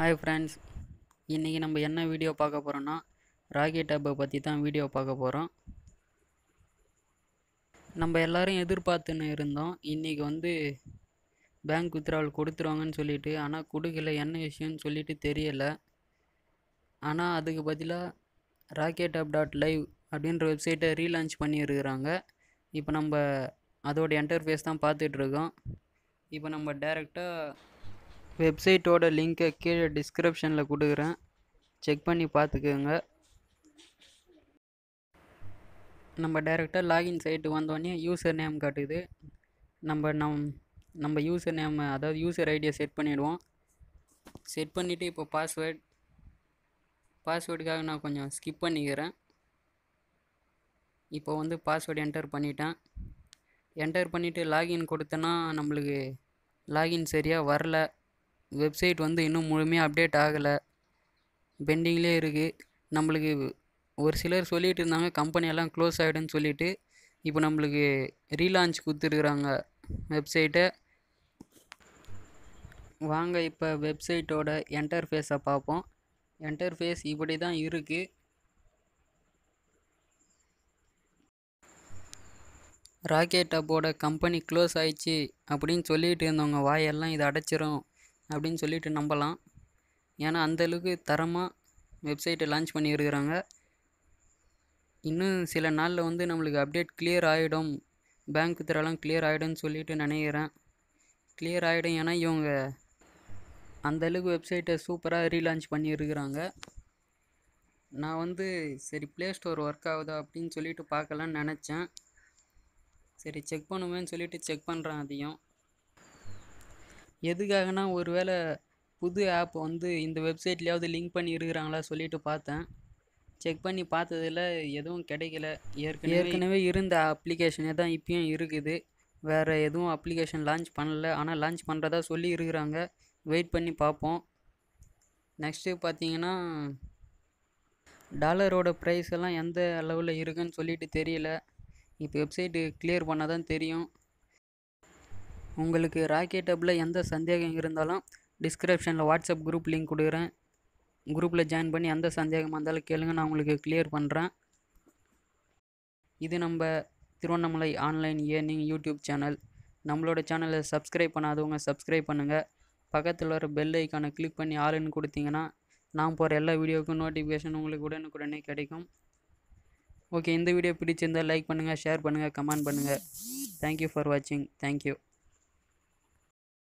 hi friends இன்றைக்கி நம்ம என்ன வீடியோ பார்க்க போகிறோன்னா ராக்கி டப்பை பற்றி தான் வீடியோ பார்க்க போகிறோம் நம்ம எல்லோரும் எதிர்பார்த்துன்னு இருந்தோம் இன்றைக்கி வந்து பேங்க் வித்ராவல் கொடுத்துருவாங்கன்னு சொல்லிட்டு ஆனால் கொடுக்கல என்ன விஷயம்னு சொல்லிட்டு தெரியலை ஆனால் அதுக்கு பதிலாக ராக்கெட் அப் டாட் லைவ் அப்படின்ற வெப்சைட்டை ரீலான்ச் பண்ணியிருக்கிறாங்க இப்போ நம்ம அதோடைய என்டர்ஃபேஸ் தான் பார்த்துட்ருக்கோம் இப்போ நம்ம டேரெக்டாக வெப்சைட்டோட லிங்கை கீழே டிஸ்கிரிப்ஷனில் கொடுக்குறேன் செக் பண்ணி பார்த்துக்கோங்க நம்ம டேரெக்டாக லாகின் சைட்டு வந்தோடனே யூசர் நேம் காட்டுது நம்ம நம் நம்ம யூசர் நேம் அதாவது யூசர் ஐடியை செட் பண்ணிவிடுவோம் செட் பண்ணிவிட்டு இப்போ பாஸ்வேர்ட் பாஸ்வேர்டுக்காக நான் கொஞ்சம் ஸ்கிப் பண்ணிக்கிறேன் இப்போ வந்து பாஸ்வேர்டு என்டர் பண்ணிட்டேன் என்டர் பண்ணிவிட்டு லாகின் கொடுத்தேன்னா நம்மளுக்கு லாகின் சரியாக வரல வெப்சைட் வந்து இன்னும் முழுமையாக அப்டேட் ஆகலை பெண்டிங்லேயே இருக்குது நம்மளுக்கு ஒரு சிலர் சொல்லிகிட்டு இருந்தாங்க கம்பெனியெல்லாம் க்ளோஸ் ஆகிடுன்னு சொல்லிவிட்டு இப்போ நம்மளுக்கு ரீலான்ச் கொடுத்துருக்குறாங்க வெப்சைட்டை வாங்க இப்போ வெப்சைட்டோட என்டர்ஃபேஸை பார்ப்போம் என்டர்ஃபேஸ் இப்படி தான் இருக்குது ராக்கெட் அப்போட கம்பெனி க்ளோஸ் ஆயிடுச்சு அப்படின்னு சொல்லிகிட்டு இருந்தவங்க வாயெல்லாம் இதை அடைச்சிரும் அப்படின்னு சொல்லிட்டு நம்பலாம் ஏன்னா அந்தளவுக்கு தரமாக வெப்சைட்டை லான்ச் பண்ணியிருக்கிறாங்க இன்னும் சில நாளில் வந்து நம்மளுக்கு அப்டேட் கிளியர் ஆகிடும் பேங்க் திரெல்லாம் கிளியர் ஆகிடும்னு சொல்லிட்டு நினைக்கிறேன் கிளியர் ஆகிடும் ஏன்னா இவங்க அந்தளவுக்கு வெப்சைட்டை சூப்பராக ரீலான்ச் பண்ணியிருக்கிறாங்க நான் வந்து சரி ப்ளே ஸ்டோர் ஒர்க் ஆகுதா அப்படின்னு சொல்லிட்டு பார்க்கலான்னு நினச்சேன் சரி செக் பண்ணுவேன்னு சொல்லிட்டு செக் பண்ணுறேன் அதையும் எதுக்காகனா ஒரு வேளை புது ஆப் வந்து இந்த வெப்சைட்லேயாவது லிங்க் பண்ணி இருக்கிறாங்களா சொல்லிட்டு பார்த்தேன் செக் பண்ணி பார்த்ததில் எதுவும் கிடைக்கல ஏற்கனவே ஏற்கனவே இருந்த அப்ளிகேஷனே தான் இப்பயும் இருக்குது வேறு எதுவும் அப்ளிகேஷன் லான்ச் பண்ணல ஆனால் லான்ச் பண்ணுறதா சொல்லி இருக்கிறாங்க வெயிட் பண்ணி பார்ப்போம் நெக்ஸ்ட்டு பார்த்தீங்கன்னா டாலரோட ப்ரைஸ் எல்லாம் எந்த அளவில் இருக்குன்னு சொல்லிட்டு தெரியல இப்போ வெப்சைட்டு கிளியர் பண்ணால் தான் தெரியும் உங்களுக்கு ராக்கெட் டப்பில் எந்த சந்தேகம் இருந்தாலும் டிஸ்கிரிப்ஷனில் வாட்ஸ்அப் குரூப் லிங்க் கொடுக்குறேன் குரூப்பில் ஜாயின் பண்ணி எந்த சந்தேகமாக இருந்தாலும் கேளுங்க நான் உங்களுக்கு கிளியர் பண்ணுறேன் இது நம்ம Tiruvannamalai online earning YouTube channel நம்மளோட சேனலை சப்ஸ்கிரைப் பண்ணாதவங்க சப்ஸ்கிரைப் பண்ணுங்கள் பக்கத்தில் வர பெல் ஐக்கானை கிளிக் பண்ணி ஆளுன்னு கொடுத்தீங்கன்னா நான் போகிற எல்லா வீடியோக்கும் நோட்டிஃபிகேஷன் உங்களுக்கு உடனுக்குடனே கிடைக்கும் ஓகே இந்த வீடியோ பிடிச்சிருந்தால் லைக் பண்ணுங்கள் ஷேர் பண்ணுங்கள் கமெண்ட் பண்ணுங்கள் தேங்க்யூ ஃபார் வாட்சிங் தேங்க்யூ